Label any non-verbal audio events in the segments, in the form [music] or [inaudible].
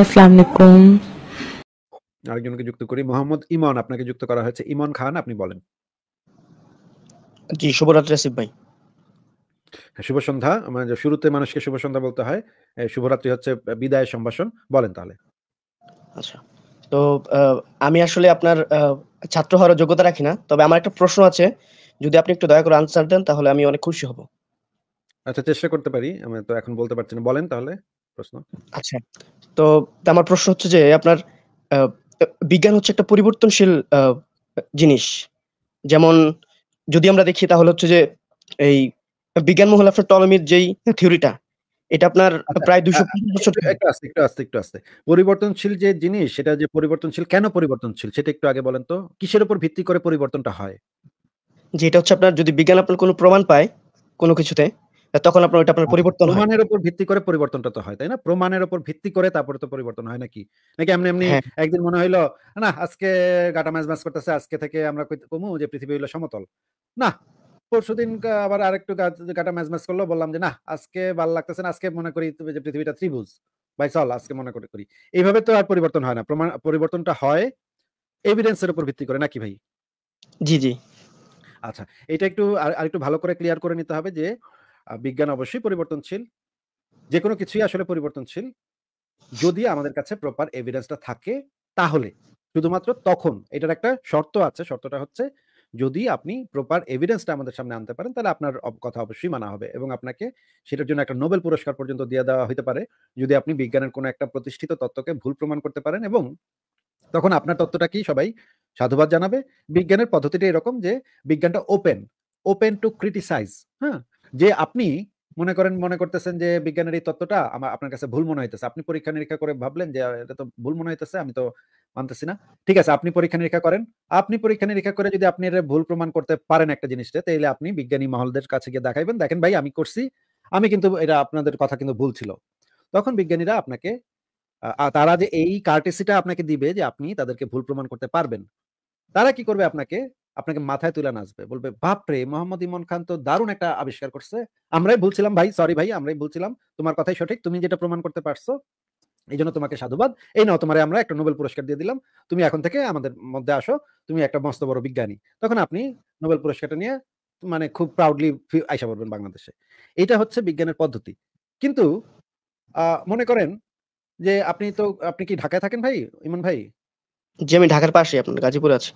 আসসালামু আরেকজনকে যুক্ত করি মোহাম্মদ ইমন আপনাকে যুক্ত করা হয়েছে ইমন খান আপনি বলেন জি শুভরাত্রি আসিফ ভাই হ্যাঁ, শুভ সন্ধ্যা মানে শুরুতে মানুষকে শুভ সন্ধ্যা বলতে হয় শুভরাত্রি হচ্ছে বিদায় সম্ভাষণ বলেন তাহলে আচ্ছা তো আমি আসলে আপনার ছাত্র হওয়ার যোগ্যতা রাখি না তবে আমার একটা প্রশ্ন আছে যদি আপনি একটু দয়া করে আনসার দেন তাহলে আমি অনেক খুশি হব আচ্ছা চেষ্টা করতে পারি আমি তো এখন বলতে পারছি না বলেন তাহলে প্রশ্ন আচ্ছা তো আমার প্রশ্ন হচ্ছে যে আপনার বিজ্ঞান হচ্ছে একটা পরিবর্তনশীল জিনিস যেমন যদি আমরা দেখি তাহলে হচ্ছে যে এই বিজ্ঞান মহল আপনার টলমির যেই থিওরিটা এটা আপনার আচ্ছা, প্রায় দুশো বছর একটু আস্তে একটু আস্তে একটু আস্তে পরিবর্তনশীল যে জিনিস সেটা যে পরিবর্তনশীল কেন পরিবর্তনশীল সেটা একটু আগে বলেন তো কিসের উপর ভিত্তি করে পরিবর্তনটা হয় যে এটা হচ্ছে আপনার যদি বিজ্ঞান আপনার কোনো প্রমাণ পায় কোনো কিছুতে তখন আপনার ওইটা আপনার আচ্ছা, পরিবর্তন প্রমাণের উপর ভিত্তি করে পরিবর্তনটা তো হয় তাই না প্রমাণের উপর ভিত্তি করে তারপরে তো পরিবর্তন হয় নাকি নাকি এমনি এমনি হ্যাঁ। একদিন মনে হইলো না আজকে গাটা মাছ মাছ করতেছে আজকে থেকে আমরা কমু যে পৃথিবী হইলো সমতল না পরশুদিন আবার আরেকটু গাটা ম্যাচ ম্যাচ করলো বললাম যে না আজকে ভালো লাগতেছে না আজকে মনে করি যে পৃথিবীটা ত্রিভুজ ভাই চল আজকে মনে করে করি এইভাবে তো আর পরিবর্তন হয় না প্রমাণ পরিবর্তনটা হয় এভিডেন্সের উপর ভিত্তি করে নাকি ভাই জি জি আচ্ছা এটা একটু আর একটু ভালো করে ক্লিয়ার করে নিতে হবে যে বিজ্ঞান অবশ্যই পরিবর্তনশীল যে কোনো কিছুই আসলে পরিবর্তনশীল যদি আমাদের কাছে প্রপার এভিডেন্সটা থাকে তাহলে শুধুমাত্র তখন এটার একটা শর্ত আছে শর্তটা হচ্ছে যদি আপনি প্রপার এভিডেন্সটা আমাদের সামনে আনতে পারেন তাহলে আপনার কথা অবশ্যই মানা হবে এবং আপনাকে সেটার জন্য একটা নোবেল পুরস্কার পর্যন্ত দিয়ে দেওয়া হতে পারে যদি আপনি বিজ্ঞানের কোনো একটা প্রতিষ্ঠিত তত্ত্বকে ভুল প্রমাণ করতে পারেন এবং তখন আপনার তত্ত্বটাকেই সবাই সাধুবাদ জানাবে বিজ্ঞানের পদ্ধতিটা এরকম যে বিজ্ঞানটা ওপেন ওপেন টু ক্রিটিসাইজ হ্যাঁ যে আপনি মনে করেন মনে করতেছেন যে বিজ্ঞানের এই তত্ত্বটা আমার আপনার কাছে ভুল মনে হইতেছে আপনি পরীক্ষা নিরীক্ষা করে ভাবলেন যে এটা তো ভুল মনে হইতেছে আমি তো মানতেছি না ঠিক আছে আপনি পরীক্ষা নিরীক্ষা করেন আপনি পরীক্ষা নিরীক্ষা করে যদি আপনি এটা ভুল প্রমাণ করতে পারেন একটা জিনিসটা তাহলে আপনি বিজ্ঞানী মহলদের কাছে গিয়ে দেখাইবেন দেখেন ভাই আমি করছি আমি কিন্তু এটা আপনাদের কথা কিন্তু ভুল ছিল তখন বিজ্ঞানীরা আপনাকে তারা যে এই কার্টেসিটা আপনাকে দিবে যে আপনি তাদেরকে ভুল প্রমাণ করতে পারবেন তারা কি করবে আপনাকে আপনাকে মাথায় তুলে নাচবে বলবে বাপরে মোহাম্মদ ইমন খান তো দারুণ একটা আবিষ্কার করছে আমরাই বলছিলাম ভাই সরি ভাই আমরাই বলছিলাম তোমার কথাই সঠিক তুমি যেটা প্রমাণ করতে পারছো এই জন্য তোমাকে সাধুবাদ এই নাও তোমার আমরা একটা নোবেল পুরস্কার দিয়ে দিলাম তুমি এখন থেকে আমাদের মধ্যে আসো তুমি একটা মস্ত বড় বিজ্ঞানী তখন আপনি নোবেল পুরস্কারটা নিয়ে মানে খুব প্রাউডলি আইসা পড়বেন বাংলাদেশে এটা হচ্ছে বিজ্ঞানের পদ্ধতি কিন্তু মনে করেন যে আপনি তো আপনি কি ঢাকায় থাকেন ভাই ইমন ভাই জি আমি ঢাকার পাশে আপনার গাজীপুর আছে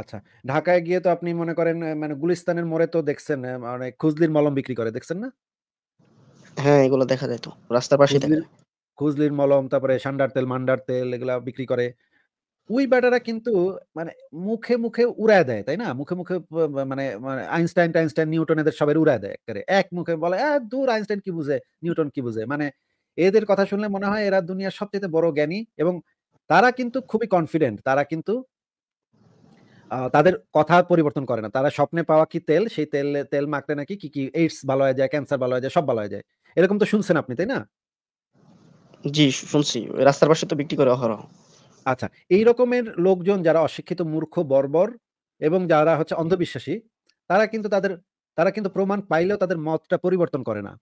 আচ্ছা ঢাকায় গিয়ে তো আপনি মনে করেন মানে গুলিস্তানের মোড়ে তো দেখছেন মানে খুজলির মলম বিক্রি করে দেখছেন না হ্যাঁ এগুলো দেখা যায় তো রাস্তার পাশে খুজলির মলম তারপরে সান্ডার তেল মান্ডার তেল এগুলা বিক্রি করে ওই ব্যাটারা কিন্তু মানে মুখে মুখে উড়ায় দেয় তাই না মুখে মুখে মানে মানে আইনস্টাইন টাইনস্টাইন নিউটন এদের সবাই উড়ায় দেয় একবারে এক মুখে বলে এ দূর আইনস্টাইন কি বুঝে নিউটন কি বুঝে মানে এদের কথা শুনলে মনে হয় এরা দুনিয়ার সবচেয়ে বড় জ্ঞানী এবং তারা কিন্তু খুবই কনফিডেন্ট তারা কিন্তু তাদের কথা পরিবর্তন করে না তারা স্বপ্নে পাওয়া কি তেল সেই তেল তেল মাখলে নাকি কি কি এইডস ভালো হয়ে যায় ক্যান্সার ভালো হয়ে যায় সব ভালো হয়ে যায় এরকম তো শুনছেন আপনি তাই না জি শুনছি রাস্তার পাশে তো বিক্রি করে অহরহ আচ্ছা এই রকমের লোকজন যারা অশিক্ষিত মূর্খ বর্বর এবং যারা হচ্ছে অন্ধবিশ্বাসী তারা কিন্তু তাদের তারা কিন্তু প্রমাণ পাইলেও তাদের মতটা পরিবর্তন করে না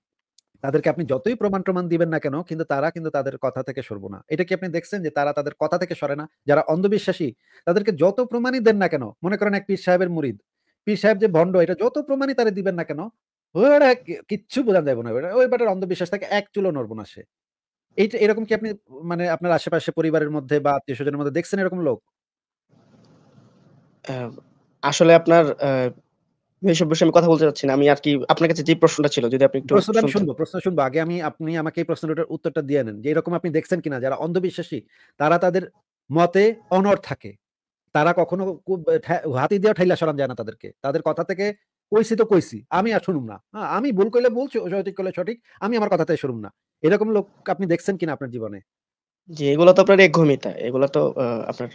তাদেরকে আপনি যতই প্রমাণ প্রমাণ দিবেন না কেন কিন্তু তারা কিন্তু তাদের কথা থেকে সরবো না এটা কি আপনি দেখছেন যে তারা তাদের কথা থেকে সরে না যারা অন্ধবিশ্বাসী তাদেরকে যত প্রমাণই দেন না কেন মনে করেন এক পীর সাহেবের মুরিদ পীর সাহেব যে ভণ্ড এটা যত প্রমাণই তারা দিবেন না কেন ওরা কিচ্ছু বোঝা যাবো না ওই ব্যাটার অন্ধবিশ্বাস থাকে এক চুলো নড়বো না সে এইটা এরকম কি আপনি মানে আপনার আশেপাশে পরিবারের মধ্যে বা আত্মীয় স্বজনের মধ্যে দেখছেন এরকম লোক আসলে আপনার এইসব বিষয়ে আমি কথা বলতে চাচ্ছি না আমি আর কি আপনার কাছে যে প্রশ্নটা ছিল যদি আপনি একটু প্রশ্নটা শুনবো প্রশ্ন শুনবো আগে আমি আপনি আমাকে এই প্রশ্নটার উত্তরটা দিয়ে নেন যে এরকম আপনি দেখছেন কিনা যারা অন্ধবিশ্বাসী তারা তাদের মতে অনর থাকে তারা কখনো হাতি দিয়ে ঠাইলা যায় না তাদেরকে তাদের কথা থেকে কইছি তো কইছি আমি আর শুনুম না হ্যাঁ, আমি ভুল করলে বলছি সঠিক করলে সঠিক আমি আমার কথাতে শুনুম না এরকম লোক আপনি দেখছেন কিনা আপনার জীবনে যে এগুলো তো আপনার একঘমিতা এগুলো তো আপনার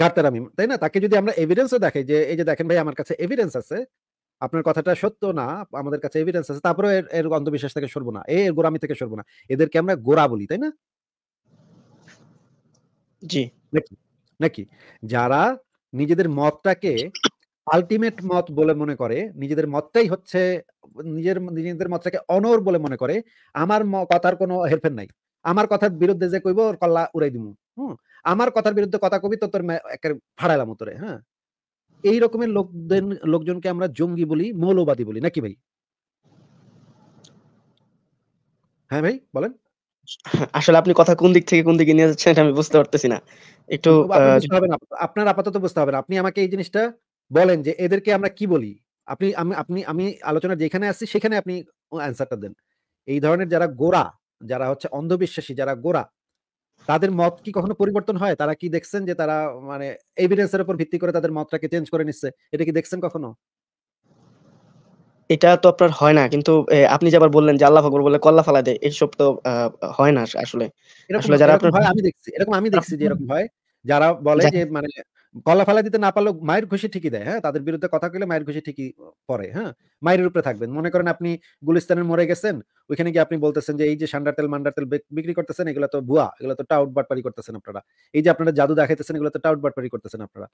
ঘাটতারামি তাই না তাকে যদি আমরা এভিডেন্সও দেখে যে এই যে দেখেন ভাই আমার কাছে এভিডেন্স আছে আপনার কথাটা সত্য না আমাদের কাছে এভিডেন্স আছে তারপরে এর এর অন্ধবিশ্বাস থেকে সরবো না এর গোরামি থেকে সরবো না এদেরকে আমরা গোরা বলি তাই না জি নাকি নাকি যারা নিজেদের মতটাকে আলটিমেট মত বলে মনে করে নিজেদের মতটাই হচ্ছে নিজের নিজেদের মতটাকে অনর বলে মনে করে আমার কথার কোনো হেরফের নাই আমার কথার বিরুদ্ধে যে কইব ওর কল্লা উড়াই দিব হুম আমার কথার বিরুদ্ধে কথা কবি তো তোর ফাড়াইলাম তোরে হ্যাঁ এই রকমের লোকদের লোকজনকে আমরা জঙ্গি বলি মৌলবাদী বলি নাকি ভাই হ্যাঁ ভাই বলেন আসলে আপনি কথা কোন দিক থেকে কোন দিকে নিয়ে যাচ্ছেন আমি বুঝতে পারতেছি না একটু আপনার আপাতত বুঝতে হবে না আপনি আমাকে এই জিনিসটা বলেন যে এদেরকে আমরা কি বলি আপনি আমি আপনি আমি আলোচনা যেখানে আসছি সেখানে আপনি অ্যান্সারটা দেন এই ধরনের যারা গোড়া যারা হচ্ছে অন্ধবিশ্বাসী যারা গোড়া তাদের মত কি কখনো পরিবর্তন হয় তারা কি দেখছেন যে তারা মানে এভিডেন্স এর উপর ভিত্তি করে তাদের মতটাকে চেঞ্জ করে নিচ্ছে এটা কি দেখছেন কখনো এটা তো আপনার হয় না কিন্তু আপনি যে আবার বললেন যে আল্লাহ ফাকর বলে কল্লা ফালা দেয় এইসব তো হয় না আসলে আসলে যারা আপনার আমি দেখছি এরকম আমি দেখছি যে এরকম হয় যারা বলে যে মানে কলা ফালা দিতে না পারলেও মায়ের ঘুষি ঠিকই দেয় হ্যাঁ তাদের বিরুদ্ধে কথা কইলে মায়ের ঘুষি ঠিকই পরে হ্যাঁ মায়ের উপরে থাকবেন মনে করেন আপনি গুলিস্তানের মরে গেছেন ওইখানে গিয়ে আপনি বলতেছেন যে এই যে সান্ডার তেল মান্ডার তেল বিক্রি করতেছেন এগুলো তো ভুয়া এগুলো তো টাউট বাটপারি করতেছেন আপনারা এই যে আপনারা জাদু দেখাইতেছেন এগুলো তো টাউট বাটপারি করতেছেন আপনারা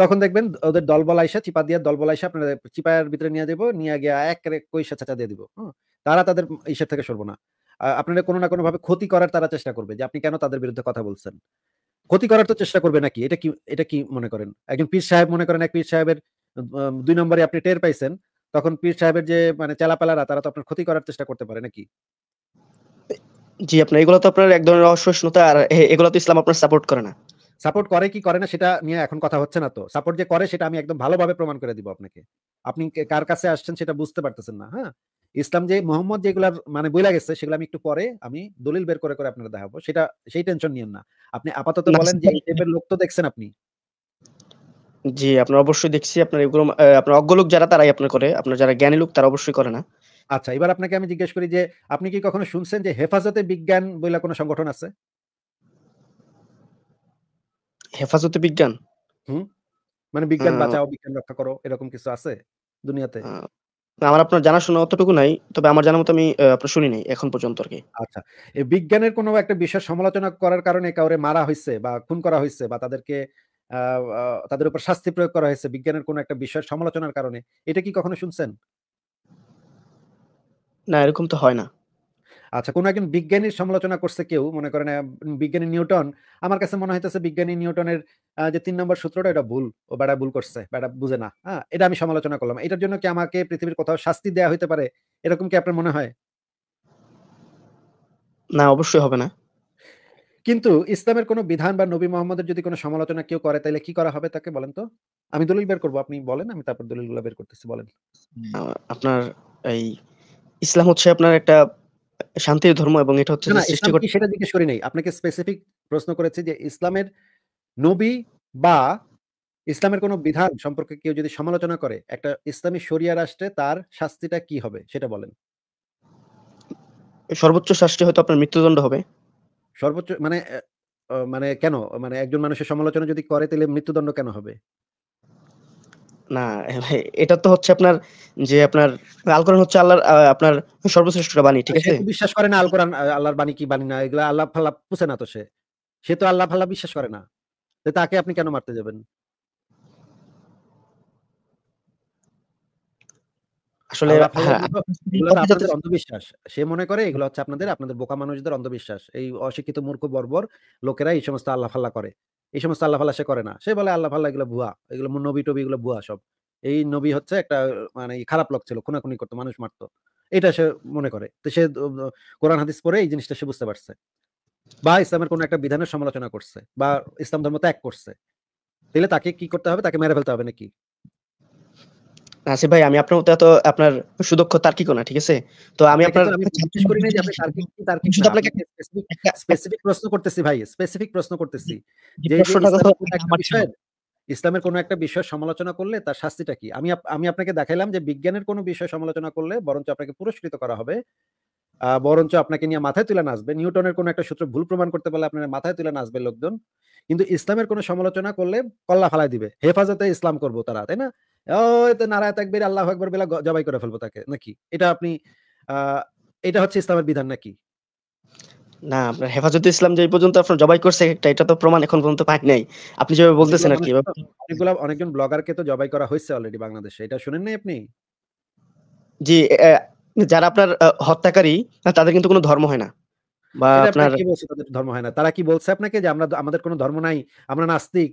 তখন দেখবেন ওদের দলবল আইসা চিপা দিয়ে দলবল আইসা আপনারা চিপায়ের ভিতরে নিয়ে দেবো নিয়ে গিয়ে এক কইসা চাচা দিয়ে দিব হ্যাঁ তারা তাদের ঈশ্বর থেকে সরবো না আপনারা কোনো না কোনো ভাবে ক্ষতি করার তারা চেষ্টা করবে যে আপনি কেন তাদের বিরুদ্ধে কথা বলছেন ক্ষতি করার তো চেষ্টা করবে নাকি এটা কি এটা কি মনে করেন একজন পীর সাহেব মনে করেন এক পীর সাহেবের দুই নম্বরে আপনি টের পাইছেন তখন পীর সাহেবের যে মানে চালাপালারা তারা তো আপনার ক্ষতি করার চেষ্টা করতে পারে নাকি জি আপনার এগুলো তো আপনার এক ধরনের অসহিষ্ণুতা আর এগুলো তো ইসলাম আপনার সাপোর্ট করে না সাপোর্ট করে কি করে না সেটা নিয়ে এখন কথা হচ্ছে না তো সাপোর্ট যে করে সেটা আমি একদম ভালোভাবে প্রমাণ করে দিব আপনাকে আপনি কার কাছে আসছেন সেটা বুঝতে পারতেছেন না হ্যাঁ ইসলাম যে মোহাম্মদ যেগুলার মানে বইলা গেছে সেগুলো আমি একটু পরে আমি দলিল বের করে করে আপনারা দেখাবো সেটা সেই টেনশন নিয়েন না আপনি আপাতত বলেন যে এই লোক তো দেখছেন আপনি জি আপনার অবশ্যই দেখছি আপনার এগুলো আপনার অজ্ঞ লোক যারা তারাই আপনার করে আপনার যারা জ্ঞানী লোক তারা অবশ্যই করে না আচ্ছা এবার আপনাকে আমি জিজ্ঞেস করি যে আপনি কি কখনো শুনছেন যে হেফাজতে বিজ্ঞান বইলা কোনো সংগঠন আছে হেফাজতে বিজ্ঞান হুম মানে বিজ্ঞান বাঁচাও বিজ্ঞান রক্ষা করো এরকম কিছু আছে দুনিয়াতে আমার আপনার জানা শোনা অতটুকু নাই তবে আমার জানা মতো আমি আপনার শুনি নাই এখন পর্যন্ত আর কি আচ্ছা এই বিজ্ঞানের কোনো একটা বিশেষ সমালোচনা করার কারণে কাউরে মারা হয়েছে বা খুন করা হয়েছে বা তাদেরকে তাদের উপর শাস্তি প্রয়োগ করা হয়েছে বিজ্ঞানের কোনো একটা বিষয় সমালোচনার কারণে এটা কি কখনো শুনছেন না এরকম তো হয় না আচ্ছা কোনো একজন বিজ্ঞানীর সমালোচনা করছে কেউ মনে করেন বিজ্ঞানী নিউটন আমার কাছে মনে হইতেছে বিজ্ঞানী নিউটনের যে তিন নম্বর সূত্রটা এটা ভুল ও বেড়া ভুল করছে বেড়া বুঝে না হ্যাঁ এটা আমি সমালোচনা করলাম এটার জন্য কি আমাকে পৃথিবীর কোথাও শাস্তি দেয়া হইতে পারে এরকম কি আপনার মনে হয় না অবশ্যই হবে না কিন্তু ইসলামের কোনো বিধান বা নবী মোহাম্মদের যদি কোনো সমালোচনা কেউ করে তাহলে কি করা হবে তাকে বলেন তো আমি দলিল বের করবো আপনি বলেন আমি তারপর দলিল দলিলগুলো বের করতেছি বলেন আপনার এই ইসলাম হচ্ছে আপনার একটা শান্তির ধর্ম এবং এটা হচ্ছে সৃষ্টিকর্তা সেটা দিকে সরি নাই আপনাকে স্পেসিফিক প্রশ্ন করেছে যে ইসলামের নবী বা ইসলামের কোন বিধান সম্পর্কে কেউ যদি সমালোচনা করে একটা ইসলামী শরিয়া রাষ্ট্রে তার শাস্তিটা কি হবে সেটা বলেন সর্বোচ্চ শাস্তি হয়তো আপনার মৃত্যুদণ্ড হবে সর্বোচ্চ মানে মানে কেন মানে একজন মানুষের সমালোচনা যদি করে তাহলে মৃত্যুদণ্ড কেন হবে না এটা তো হচ্ছে আপনার যে আপনার আল কোরআন হচ্ছে আল্লাহর আপনার সর্বশ্রেষ্ঠ বাণী ঠিক আছে বিশ্বাস করে না আল কোরআন আল্লাহর বাণী কি বাণী না এগুলা আল্লাহ ফাল্লাহ পুষে না তো সে সে তো আল্লাহ ফাল্লাহ বিশ্বাস করে না তাকে আপনি কেন মারতে যাবেন আসলে হ্যাঁ। অন্ধবিশ্বাস সে মনে করে এগুলো হচ্ছে আপনাদের আপনাদের বোকা মানুষদের অন্ধবিশ্বাস এই অশিক্ষিত মূর্খ বর্বর লোকেরা এই সমস্ত আল্লাহ ফাল্লাহ করে এই সমস্ত আল্লাহ ফাল্লা সে করে না সে বলে আল্লাহ ফাল্লা এগুলো ভুয়া এগুলো নবী টবি এগুলো ভুয়া সব এই নবী হচ্ছে একটা মানে খারাপ লোক ছিল খুনাখুনি করতো মানুষ মারতো এটা সে মনে করে তো সে কোরআন হাদিস পড়ে এই জিনিসটা সে বুঝতে পারছে বা ইসলামের কোন একটা বিধানের সমালোচনা করছে বা ইসলাম ধর্ম ত্যাগ করছে তাহলে তাকে কি করতে হবে তাকে মেরে ফেলতে হবে নাকি আসিফ ভাই আমি আপনার এত আপনার সুদক্ষ তার্কিক না ঠিক আছে তো আমি আপনার আমি জিজ্ঞেস করি নাই যে আপনি তার্কিক কি তার্কিক শুধু আপনাকে স্পেসিফিক স্পেসিফিক প্রশ্ন করতেছি ভাই স্পেসিফিক প্রশ্ন করতেছি যে ইসলামের কোন একটা বিষয় সমালোচনা করলে তার শাস্তিটা কি আমি আমি আপনাকে দেখাইলাম যে বিজ্ঞানের কোন বিষয় সমালোচনা করলে বরঞ্চ আপনাকে পুরস্কৃত করা হবে বরঞ্চ আপনাকে নিয়ে মাথায় তুলে নাচবে নিউটনের কোন একটা সূত্র ভুল প্রমাণ করতে পারলে আপনার মাথায় তুলে নাচবে লোকজন কিন্তু ইসলামের কোনো সমালোচনা করলে কল্লা ফালাই দিবে হেফাজতে ইসলাম করব তারা তাই না ওই তো নারায় একবার আল্লাহ একবার বেলা জবাই করে ফেলবো তাকে নাকি এটা আপনি এটা হচ্ছে ইসলামের বিধান নাকি না আপনার ইসলাম যে পর্যন্ত আপনার জবাই করছে একটা এটা তো প্রমাণ এখন পর্যন্ত পাই নাই আপনি যেভাবে বলতেছেন আর কি অনেকগুলো অনেকজন ব্লগারকে তো জবাই করা হয়েছে অলরেডি বাংলাদেশে এটা শুনেন নাই আপনি জি যারা আপনার হত্যাকারী তাদের কিন্তু কোনো ধর্ম হয় না ধর্ম হয় না তারা কি বলছে আপনাকে যে আমরা আমাদের কোনো ধর্ম নাই আমরা নাস্তিক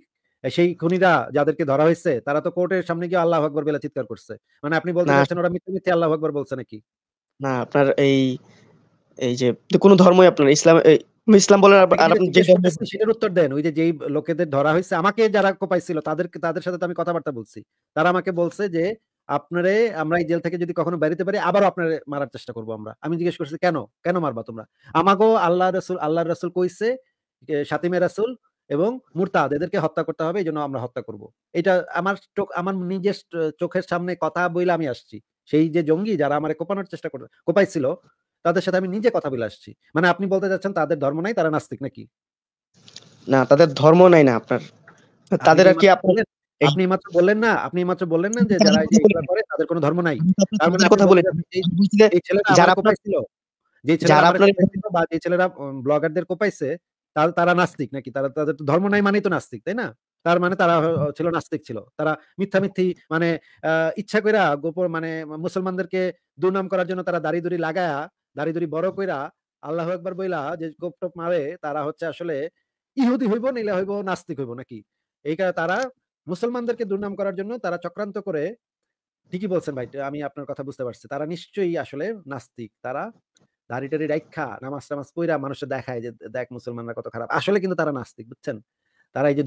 সেই খুনিরা যাদেরকে ধরা হয়েছে তারা তো কোর্টের সামনে গিয়ে আল্লাহ আকবর চিৎকার করছে মানে আপনি বলতে ওরা মিথ্যে মিথ্যে আল্লাহ আকবর বলছে নাকি না আপনার এই এই যে ধর্মই আপনার ইসলাম ইসলাম বলেন আর যে সেটার উত্তর দেন ওই যে যেই লোকেদের ধরা হয়েছে আমাকে যারা কোপাইছিল তাদেরকে তাদের সাথে আমি কথাবার্তা বলছি তারা আমাকে বলছে যে আপনারে আমরা এই জেল থেকে যদি কখনো বেরিতে পারি আবারও আপনারে মারার চেষ্টা করব আমরা আমি জিজ্ঞেস করছি কেন কেন মারবা তোমরা আমাকেও আল্লাহ রসুল আল্লাহ রসুল কইছে সাতিমে রাসুল এবং মুরতাদ এদেরকে হত্যা করতে হবে এই জন্য আমরা হত্যা করব এটা আমার চোখ আমার নিজের চোখের সামনে কথা বইলে আমি আসছি সেই যে জঙ্গি যারা আমার কোপানোর চেষ্টা করে কোপাইছিল তাদের সাথে আমি নিজে কথা বলে আসছি মানে আপনি বলতে চাচ্ছেন তাদের ধর্ম নাই তারা নাস্তিক নাকি না তাদের ধর্ম নাই না আপনার তাদের আর কি মানে আপনাদের আপনি মাত্র বললেন না আপনি মাত্র বললেন না যে যারা এই করে তাদের কোনো ধর্ম নাই তার মানে কথা বলে এই ছেলেরা যারা আপনার ছিল যে ছেলেরা আপনার বা যে ছেলেরা ব্লগারদের কোপাইছে তারা নাস্তিক নাকি তারা তাদের তো ধর্ম নাই মানেই তো নাস্তিক তাই না তার মানে তারা ছিল নাস্তিক ছিল তারা মিথ্যা মিথ্যি মানে ইচ্ছা কইরা গোপন মানে মুসলমানদেরকে দুর্নাম করার জন্য তারা দাড়ি দড়ি লাগায়া দাড়ি দড়ি বড় কইরা আল্লাহ একবার বইলা যে গোপ টোপ মারে তারা হচ্ছে আসলে ইহুদি হইব নিলে হইব নাস্তিক হইব নাকি এই কারণে তারা মুসলমানদেরকে দুর্নাম করার জন্য তারা চক্রান্ত করে ঠিকই বলছেন ভাই আমি আপনার কথা বুঝতে পারছি তারা নিশ্চয়ই আসলে নাস্তিক তারা দাড়িটারি রাইখা নামাজ টামাজ দেখায় যে দেখ মুসলমানরা কত খারাপ আসলে কিন্তু তারা নাস্তিক বুঝছেন তারা এই যে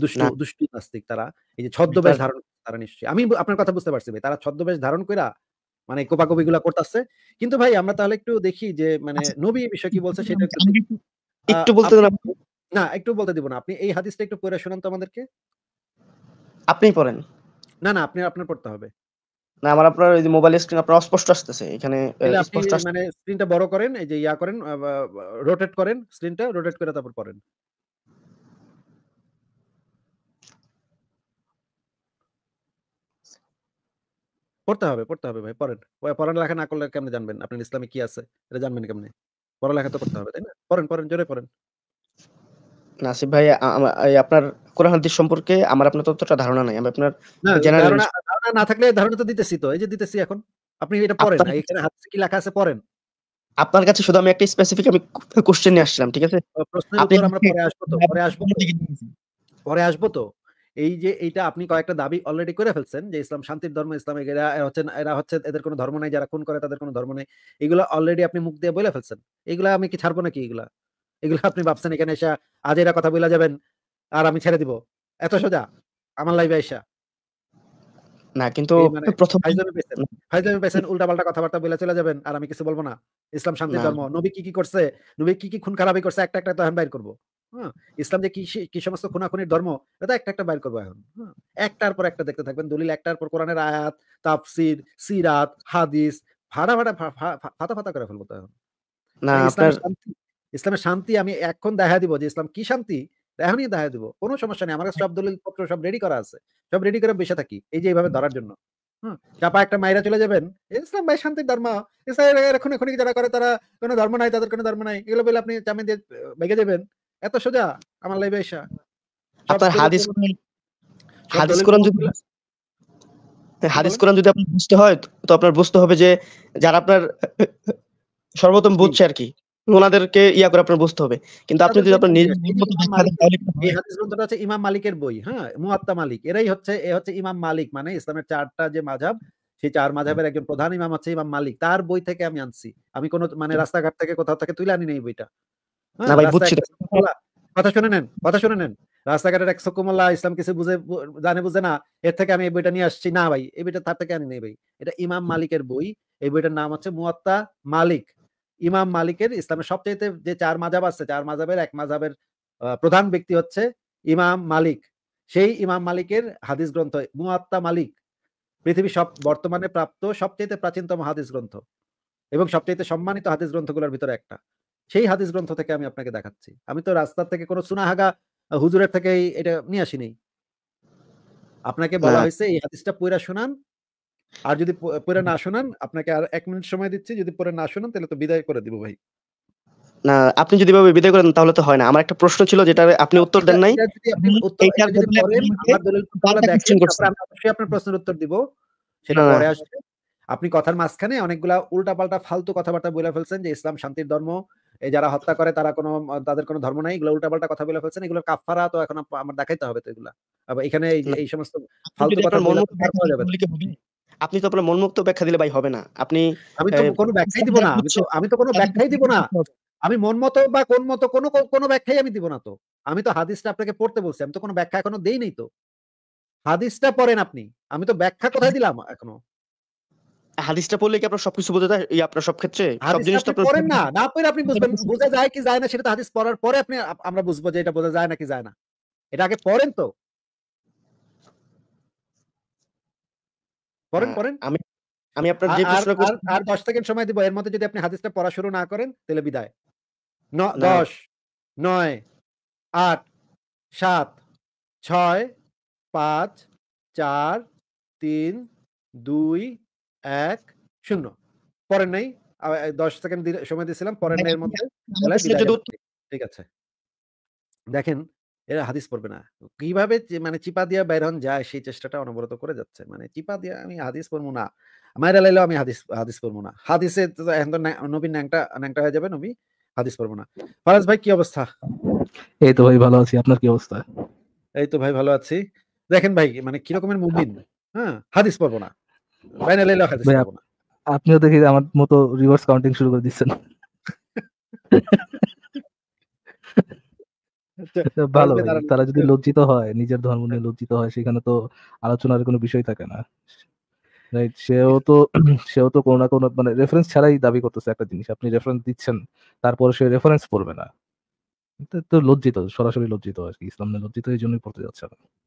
নাস্তিক তারা এই যে ছদ্মবেশ ধারণ তারা নিশ্চয়ই আমি আপনার কথা বুঝতে পারছি ভাই তারা ছদ্মবেশ ধারণ কইরা মানে কোপাকপি গুলা করতেছে কিন্তু ভাই আমরা তাহলে একটু দেখি যে মানে আচ্ছা। নবী বিষয় কি বলছে সেটা একটু একটু বলতে না একটু বলতে দিব না আপনি এই হাদিসটা একটু পড়ে শোনান তো আমাদেরকে আপনি পড়েন না না আপনি আপনার পড়তে হবে না আমার আপনার এই যে মোবাইল স্ক্রিন আপনার অস্পষ্ট আসতেছে এখানে স্পষ্ট মানে স্ক্রিনটা বড় করেন এই যে ইয়া করেন রোটেট করেন স্ক্রিনটা রোটেট করে তারপর পড়েন পড়তে হবে পড়তে হবে ভাই পড়েন লেখা না করলে কেমনে জানবেন আপনার ইসলামে কি আছে এটা জানবেন কেমনে পড়ালেখা তো করতে হবে তাই না পড়েন পড়েন জোরে পড়েন নাসিব ভাই আপনার কোরআন হাদিস সম্পর্কে আমার আপনার ততটা ধারণা নাই আমি আপনার ধারণা না থাকলে ধারণা তো দিতেছি তো এই যে দিতেছি এখন আপনি এটা পড়েন না এখানে কি লেখা আছে পড়েন আপনার কাছে শুধু আমি একটা স্পেসিফিক আমি কোশ্চেন নিয়ে আসছিলাম ঠিক আছে আপনি আমরা পরে [laughs] আসবো তো পরে আসবো পরে আসবো তো এই যে এইটা আপনি কয়েকটা দাবি অলরেডি করে ফেলছেন যে ইসলাম শান্তির ধর্ম ইসলাম এরা হচ্ছে এরা হচ্ছে এদের কোনো ধর্ম নাই যারা খুন করে তাদের কোনো ধর্ম নাই এগুলো অলরেডি আপনি মুখ দিয়ে বলে ফেলছেন এগুলো আমি কি ছাড়বো নাকি এগুলা এগুলো আপনি ভাবছেন এখানে এসে আজ এরা কথা বলে যাবেন আর আমি ছেড়ে দিব এত সোজা আমার লাইভে আইসা না কিন্তু মানে প্রথম ফাইজলামি পেয়েছেন পাল্টা কথাবার্তা বলে চলে যাবেন আর আমি কিছু বলবো না ইসলাম শান্তি ধর্ম নবী কি কি করছে নবী কি কি খুন খারাপই করছে একটা একটা তখন বাইর করবো হ্যাঁ, ইসলাম যে কি কি সমস্ত খুনাখুনির ধর্ম এটা একটা একটা বাইর করবো এখন হ্যাঁ, একটার পর একটা দেখতে থাকবেন দলিল একটার পর কোরআনের আয়াত তাফসির সিরাত হাদিস ফাটা ফাটা ফাতা ফাতা করে ফেলবো তো এখন না আপনার ইসলামের শান্তি আমি এখন দেখা দিব যে ইসলাম কি শান্তি এখনই দায় দেবো কোনো সমস্যা নেই আমার কাছে সব হ্যাঁ। দলিল পত্র সব রেডি করা আছে সব রেডি করে বসে থাকি এই যে এইভাবে ধরার জন্য হম চাপা একটা মাইরা চলে যাবেন ইসলাম ভাই শান্তির ধর্ম এখন এখন যারা করে তারা কোনো ধর্ম নাই তাদের কোনো ধর্ম নাই এগুলো বলে আপনি চামে দিয়ে ভেঙে যাবেন এত সোজা আমার লাইভে এসা আচ্ছা, হাদিস হাদিস কোরআন যদি হ্যাঁ, হ্যাঁ, হাদিস কোরআন যদি আপনার বুঝতে হয় তো আপনার বুঝতে হবে যে যারা আপনার সর্বোত্তম বুঝছে আর কি ওনাদেরকে ইয়া করে আপনার বুঝতে হবে কিন্তু আপনি আচ্ছা, যদি আপনার হচ্ছে ইমাম মালিকের বই হ্যাঁ মুয়াত্তা মালিক এরাই হচ্ছে এ হচ্ছে ইমাম মালিক মানে ইসলামের চারটা যে মাঝাব সেই চার মাঝাবের একজন প্রধান ইমাম আছে ইমাম মালিক তার বই থেকে আমি আনছি আমি কোন মানে আচ্ছা। রাস্তাঘাট থেকে কোথাও থেকে তুলে আনি নেই বইটা হ্যাঁ? কথা শুনে নেন কথা শুনে নেন রাস্তাঘাটের এক সকুমল্লা ইসলাম কিছু বুঝে জানে বুঝে না এর থেকে আমি এই বইটা নিয়ে আসছি না ভাই এই বইটা তার থেকে আনি নেই ভাই এটা ইমাম মালিকের বই এই বইটার নাম হচ্ছে মুয়াত্তা মালিক ইমাম মালিকের ইসলামের সবচেয়ে যে চার মাজাব আছে চার মাজাবের এক মাজাবের প্রধান ব্যক্তি হচ্ছে ইমাম মালিক সেই ইমাম মালিকের হাদিস গ্রন্থ মুআত্তা মালিক পৃথিবী সব বর্তমানে প্রাপ্ত সবচেয়ে প্রাচীনতম হাদিস গ্রন্থ এবং সবচেয়ে সম্মানিত হাদিস গ্রন্থগুলোর ভিতরে একটা সেই হাদিস গ্রন্থ থেকে আমি আপনাকে দেখাচ্ছি আমি তো রাস্তার থেকে কোনো সুনাহাগা হুজুরের থেকে এটা নিয়ে আসিনি আপনাকে বলা হ্যাঁ। হয়েছে এই হাদিসটা পুরা শুনান আর যদি পরে না শোনান আপনাকে আর এক মিনিট সময় দিচ্ছি যদি পরে না শোনান তাহলে তো বিদায় করে দিব ভাই না আপনি যদি ভাবে বিদায় করেন তাহলে তো হয় না আমার একটা প্রশ্ন ছিল যেটা আপনি আচ্ছা, উত্তর দেন নাই আপনার প্রশ্নের উত্তর দিব সেটা পরে আসবে আপনি কথার মাঝখানে অনেকগুলা উল্টা পাল্টা ফালতু কথাবার্তা বলে ফেলছেন যে ইসলাম শান্তির ধর্ম এই যারা হত্যা করে তারা কোনো তাদের কোনো ধর্ম নাই এগুলো পাল্টা কথা বলে ফেলছেন এগুলো কাফারা তো এখন আমার দেখাইতে হবে তো এগুলা এখানে এই সমস্ত ফালতু কথা মনে যাবে আপনি তো আপনার মনমুক্ত ব্যাখ্যা দিলে ভাই হবে না আপনি আমি তো কোনো ব্যাখ্যাই দিব না আমি তো কোনো ব্যাখ্যাই দিব না আমি মন মতো বা কোন মতো কোনো কোনো ব্যাখ্যাই আমি দিব না তো আমি তো হাদিসটা আপনাকে পড়তে বলছি আমি তো কোনো ব্যাখ্যা এখনো দেই নাই তো হাদিসটা পড়েন আপনি আমি তো ব্যাখ্যা কোথায় দিলাম এখনো হাদিসটা পড়লে কি আপনার সবকিছু বোঝা যায় ইয়ে আপনার সব ক্ষেত্রে সব জিনিসটা তো পড়েন না না পড়লে আপনি বুঝবেন বোঝা যায় কি যায় না সেটা তো হাদিস পড়ার পরে আপনি আমরা বুঝবো যে এটা বোঝা যায় নাকি যায় না এটা আগে পড়েন তো পড়েন হ্যাঁ, পড়েন আমি আমি আপনার যে প্রশ্ন করছি আর 10 সেকেন্ড সময় দিব এর মধ্যে যদি আপনি হাদিসটা পড়া শুরু না করেন তাহলে বিদায় 10 9 8 7 6 5 4 3 2 1 শূন্য পরের নাই 10 সেকেন্ড সময় দিয়েছিলাম পরের নাই এর মধ্যে ঠিক আছে দেখেন এরা হাদিস পড়বে না কিভাবে মানে চিপা দিয়া বাইর হন যায় সেই চেষ্টাটা অনবরত করে যাচ্ছে মানে চিপা দিয়া আমি হাদিস পড়বো না মায়েরা লাইলেও আমি হাদিস হাদিস পড়বো না হাদিসে এখন তো নবী ন্যাংটা ন্যাংটা হয়ে যাবে নবী হাদিস পড়বো না ফারাজ ভাই কি অবস্থা এই তো ভাই ভালো আছি আপনার কি অবস্থা এই তো ভাই ভালো আছি দেখেন ভাই মানে কি রকমের মুমিন হ্যাঁ হাদিস পড়বো না বাইনা লাইলেও হাদিস পড়বো না আপনিও দেখি আমার মতো রিভার্স কাউন্টিং শুরু করে দিচ্ছেন [laughs] আচ্ছা, ভালো তারা যদি লজ্জিত হয় নিজের ধর্ম নিয়ে লজ্জিত হয় সেখানে তো আলোচনার কোনো বিষয় থাকে না রাইট সেও তো [clears throat] সেও তো কোনো না কোনো মানে রেফারেন্স ছাড়াই দাবি করতেছে একটা জিনিস আপনি রেফারেন্স দিচ্ছেন তারপরে সে রেফারেন্স পড়বে না তো লজ্জিত সরাসরি লজ্জিত আর কি ইসলাম নিয়ে লজ্জিত এই জন্যই পড়তে যাচ্ছে না